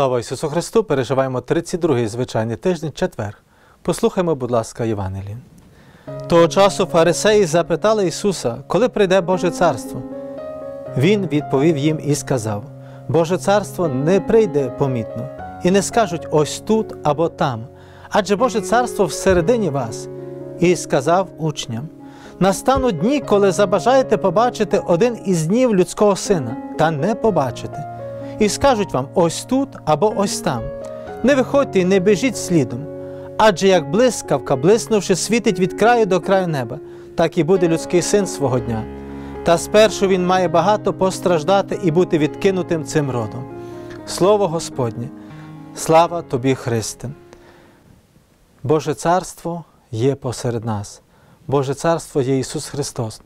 Слава Ісусу Христу! Переживаємо 32-й звичайний тиждень четвер. Послухаймо, будь ласка, Євангелії. Того часу фарисеї запитали Ісуса, коли прийде Боже Царство. Він відповів їм і сказав: Боже Царство не прийде помітно, і не скажуть ось тут або там, адже Боже Царство всередині вас, і сказав учням. Настануть дні, коли забажаєте побачити один із днів людського сина, та не побачите і скажуть вам ось тут або ось там. Не виходьте і не біжіть слідом. Адже як блискавка, блиснувши, світить від краю до краю неба, так і буде людський син свого дня. Та спершу він має багато постраждати і бути відкинутим цим родом. Слово Господнє, слава тобі, Христе! Боже Царство є посеред нас, Боже Царство є Ісус Христос,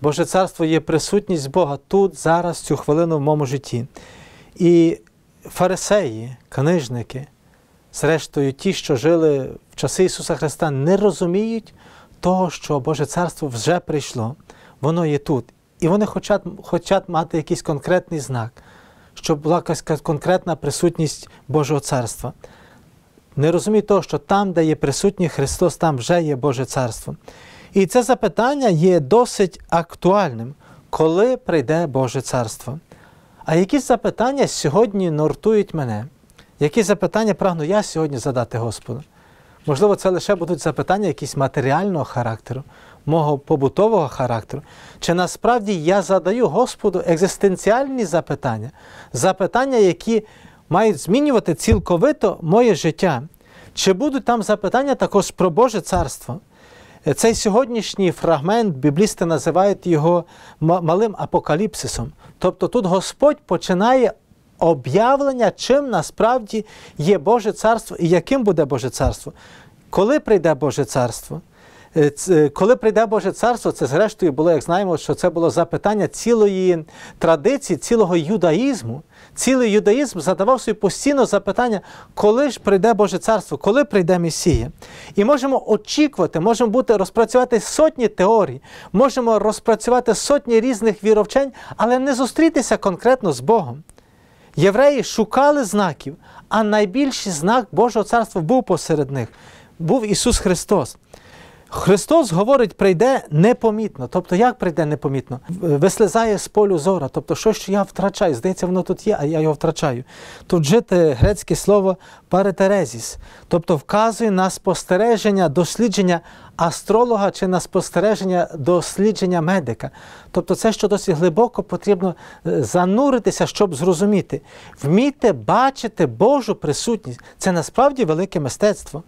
Боже Царство є присутність Бога тут, зараз, цю хвилину в моєму житті. І фарисеї, книжники, зрештою, ті, що жили в часи Ісуса Христа, не розуміють того, що Боже Царство вже прийшло, воно є тут. І вони хочуть, хочуть мати якийсь конкретний знак, щоб була якась конкретна присутність Божого царства. Не розуміють того, що там, де є присутній Христос, там вже є Боже царство. І це запитання є досить актуальним, коли прийде Боже царство. А які запитання сьогодні нортують мене? Які запитання прагну я сьогодні задати Господу? Можливо, це лише будуть запитання якісь матеріального характеру, мого побутового характеру. Чи насправді я задаю Господу екзистенціальні запитання, запитання, які мають змінювати цілковито моє життя? Чи будуть там запитання також про Боже царство? Цей сьогоднішній фрагмент біблісти називають його малим апокаліпсисом. Тобто тут Господь починає об'явлення, чим насправді є Боже царство і яким буде Боже царство. Коли прийде Боже царство? Е, е, коли прийде Боже царство, це зрештою було, як знаємо, що це було запитання цілої традиції, цілого юдаїзму. Цілий юдаїзм задавав собі постійно запитання, коли ж прийде Боже царство, коли прийде Месія. І можемо очікувати, можемо бути розпрацювати сотні теорій, можемо розпрацювати сотні різних віровчень, але не зустрітися конкретно з Богом. Євреї шукали знаків, а найбільший знак Божого царства був посеред них, був Ісус Христос. Христос говорить, прийде непомітно. Тобто, як прийде непомітно? Е, вислизає з полю зора. Тобто, щось що я втрачаю. Здається, воно тут є, а я його втрачаю. Тут жити грецьке слово паретерезіс, тобто вказує на спостереження, дослідження астролога чи на спостереження дослідження медика. Тобто, це що досить глибоко потрібно е, зануритися, щоб зрозуміти. вміти бачити Божу присутність. Це насправді велике мистецтво.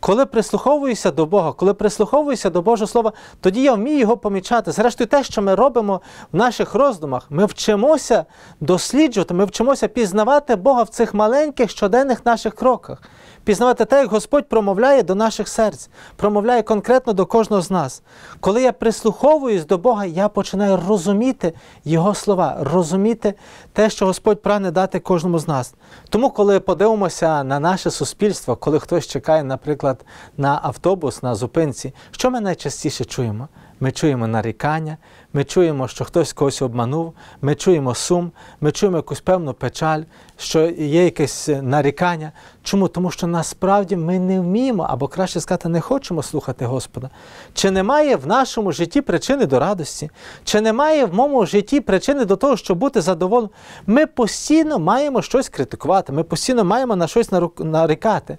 Коли прислуховуюся до Бога, коли прислуховуюся до Божого Слова, тоді я вмію його помічати. Зрештою, те, що ми робимо в наших роздумах, ми вчимося досліджувати, ми вчимося пізнавати Бога в цих маленьких щоденних наших кроках пізнавати те, як Господь промовляє до наших серць, промовляє конкретно до кожного з нас. Коли я прислуховуюсь до Бога, я починаю розуміти Його слова, розуміти те, що Господь прагне дати кожному з нас. Тому, коли подивимося на наше суспільство, коли хтось чекає, наприклад, на автобус, на зупинці, що ми найчастіше чуємо? Ми чуємо нарікання, ми чуємо, що хтось когось обманув, ми чуємо сум, ми чуємо якусь певну печаль, що є якесь е, нарікання. Чому? Тому що насправді ми не вміємо, або краще сказати, не хочемо слухати Господа. Чи немає в нашому житті причини до радості, чи немає в моєму житті причини до того, щоб бути задоволеним? Ми постійно маємо щось критикувати, ми постійно маємо на щось нарікати.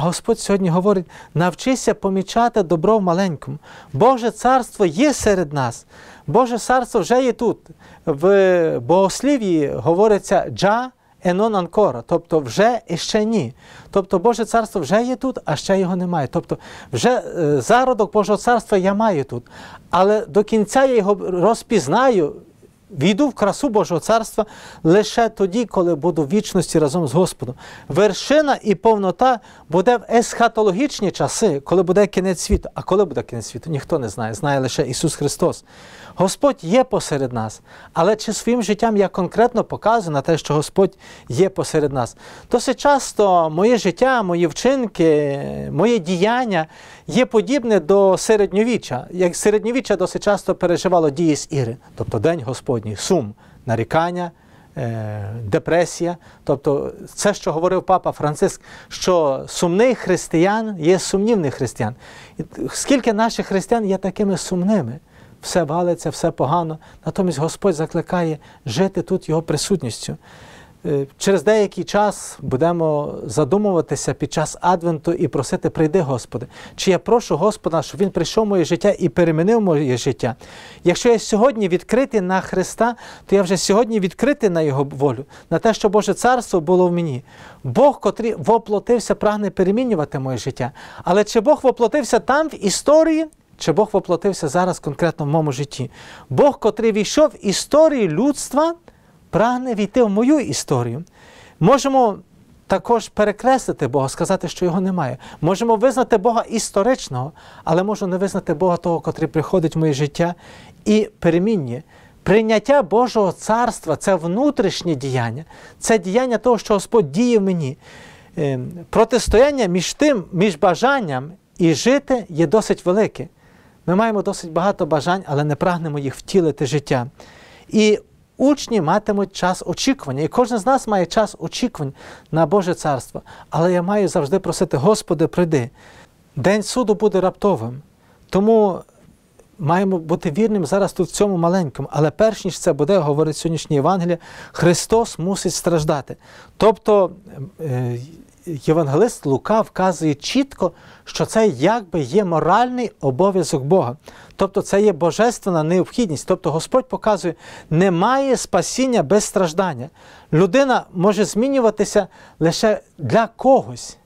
А Господь сьогодні говорить: навчися помічати добро в маленькому. Боже царство є серед нас. Боже царство вже є тут. В богослів'ї говориться джа енон анкора, тобто вже і ще ні. Тобто Боже царство вже є тут, а ще його немає. Тобто, вже е, зародок Божого царства я маю тут. Але до кінця я його розпізнаю. Війду в красу Божого царства лише тоді, коли буду в вічності разом з Господом. Вершина і повнота буде в есхатологічні часи, коли буде кінець світу. А коли буде кінець світу, ніхто не знає, знає лише Ісус Христос. Господь є посеред нас, але чи своїм життям я конкретно показую на те, що Господь є посеред нас? Досить часто моє життя, мої вчинки, моє діяння є подібне до середньовіччя. Як середньовіччя досить часто переживало дії з Іри, тобто День Господь сьогодні сум, нарікання, е, депресія. Тобто, це, що говорив папа Франциск, що сумний християн є сумнівний християн. І Скільки наших християн є такими сумними? Все валиться, все погано. Натомість Господь закликає жити тут Його присутністю. Е, через деякий час будемо задумуватися під час Адвенту і просити, прийди, Господи. Чи я прошу Господа, щоб Він прийшов в моє життя і перемінив моє життя? Якщо я сьогодні відкритий на Христа, то я вже сьогодні відкритий на Його волю, на те, що Боже Царство було в мені. Бог, котрий воплотився, прагне перемінювати моє життя. Але чи Бог воплотився там, в історії? Чи Бог воплотився зараз конкретно в моєму житті? Бог, котрий війшов в історію людства прагне війти в мою історію, можемо також перекреслити Бога, сказати, що його немає. Можемо визнати Бога історичного, але можу не визнати Бога того, котрий приходить в моє життя і перемінює. Прийняття Божого царства це внутрішнє діяння, це діяння того, що Господь діє в мені. Ем, протистояння між тим, між бажанням і жити є досить велике. Ми маємо досить багато бажань, але не прагнемо їх втілити життя. І Учні матимуть час очікування, і кожен з нас має час очікувань на Боже царство. Але я маю завжди просити, Господи, прийди. День суду буде раптовим. Тому маємо бути вірним зараз тут в цьому маленькому. Але перш ніж це буде, говорить сьогоднішнє Євангеліє, Христос мусить страждати. Тобто е, Євангелист Лука вказує чітко, що це якби є моральний обов'язок Бога. Тобто це є божественна необхідність. Тобто Господь показує, немає спасіння без страждання. Людина може змінюватися лише для когось.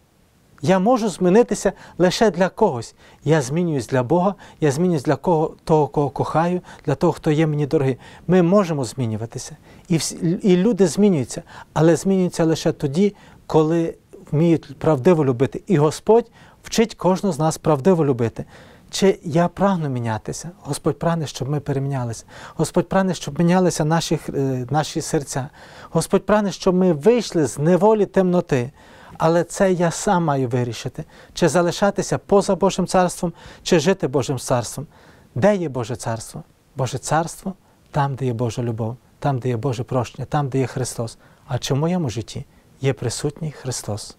Я можу змінитися лише для когось. Я змінююсь для Бога, я змінююсь для кого, того, кого кохаю, для того, хто є мені дорогий. Ми можемо змінюватися. І, всі, і люди змінюються, але змінюються лише тоді, коли вміють правдиво любити. І Господь вчить кожного з нас правдиво любити. Чи я прагну мінятися? Господь прагне, щоб ми перемінялися. Господь прагне, щоб мінялися наші е, наші серця. Господь прагне, щоб ми вийшли з неволі темноти. Але це я сам маю вирішити, чи залишатися поза Божим царством, чи жити Божим царством. Де є Боже царство? Боже царство там, де є Божа любов, там, де є Боже прощення, там, де є Христос. А чи в моєму житті є присутній Христос?